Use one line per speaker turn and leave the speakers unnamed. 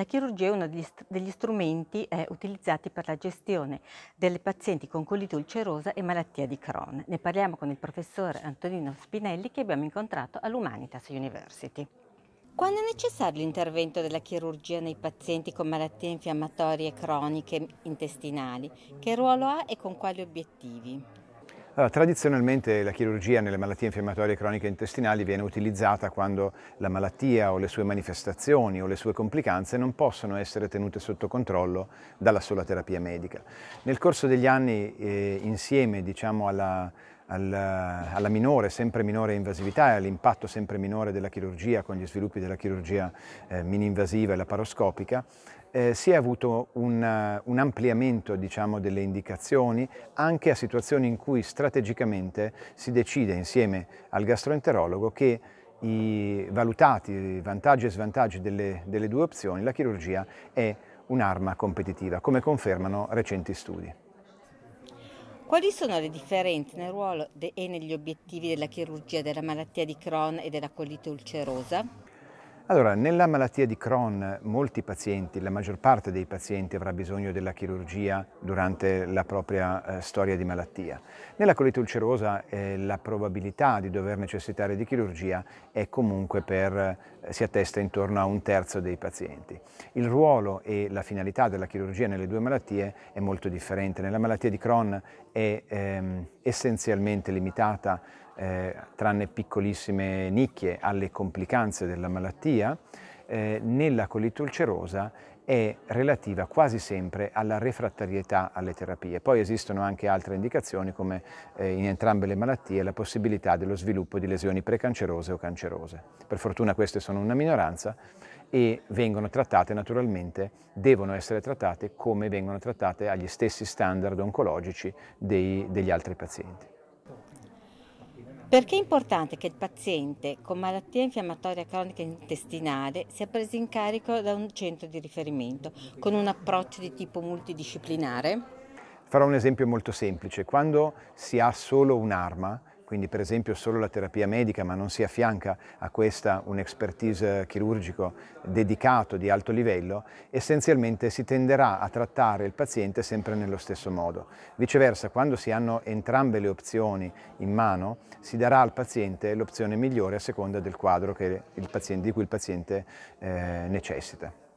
La chirurgia è uno degli, st degli strumenti eh, utilizzati per la gestione delle pazienti con colite ulcerosa e malattia di Crohn. Ne parliamo con il professor Antonino Spinelli che abbiamo incontrato all'Humanitas University. Quando è necessario l'intervento della chirurgia nei pazienti con malattie infiammatorie croniche intestinali? Che ruolo ha e con quali obiettivi?
Allora, tradizionalmente la chirurgia nelle malattie infiammatorie croniche intestinali viene utilizzata quando la malattia o le sue manifestazioni o le sue complicanze non possono essere tenute sotto controllo dalla sola terapia medica. Nel corso degli anni, eh, insieme diciamo, alla alla minore, sempre minore invasività e all'impatto sempre minore della chirurgia con gli sviluppi della chirurgia eh, mini-invasiva e laparoscopica, eh, si è avuto un, un ampliamento diciamo, delle indicazioni anche a situazioni in cui strategicamente si decide insieme al gastroenterologo che i valutati i vantaggi e svantaggi delle, delle due opzioni, la chirurgia è un'arma competitiva, come confermano recenti studi.
Quali sono le differenze nel ruolo e negli obiettivi della chirurgia della malattia di Crohn e della collite ulcerosa?
Allora, nella malattia di Crohn molti pazienti, la maggior parte dei pazienti avrà bisogno della chirurgia durante la propria eh, storia di malattia. Nella colite ulcerosa eh, la probabilità di dover necessitare di chirurgia è comunque per, eh, si attesta intorno a un terzo dei pazienti. Il ruolo e la finalità della chirurgia nelle due malattie è molto differente. Nella malattia di Crohn è ehm, essenzialmente limitata eh, tranne piccolissime nicchie, alle complicanze della malattia, eh, nella colite ulcerosa è relativa quasi sempre alla refrattarietà alle terapie. Poi esistono anche altre indicazioni come eh, in entrambe le malattie la possibilità dello sviluppo di lesioni precancerose o cancerose. Per fortuna queste sono una minoranza e vengono trattate naturalmente, devono essere trattate come vengono trattate agli stessi standard oncologici dei, degli altri pazienti.
Perché è importante che il paziente con malattia infiammatoria cronica intestinale sia preso in carico da un centro di riferimento con un approccio di tipo multidisciplinare?
Farò un esempio molto semplice. Quando si ha solo un'arma, quindi per esempio solo la terapia medica, ma non si affianca a questa un expertise chirurgico dedicato di alto livello, essenzialmente si tenderà a trattare il paziente sempre nello stesso modo. Viceversa, quando si hanno entrambe le opzioni in mano, si darà al paziente l'opzione migliore a seconda del quadro paziente, di cui il paziente eh, necessita.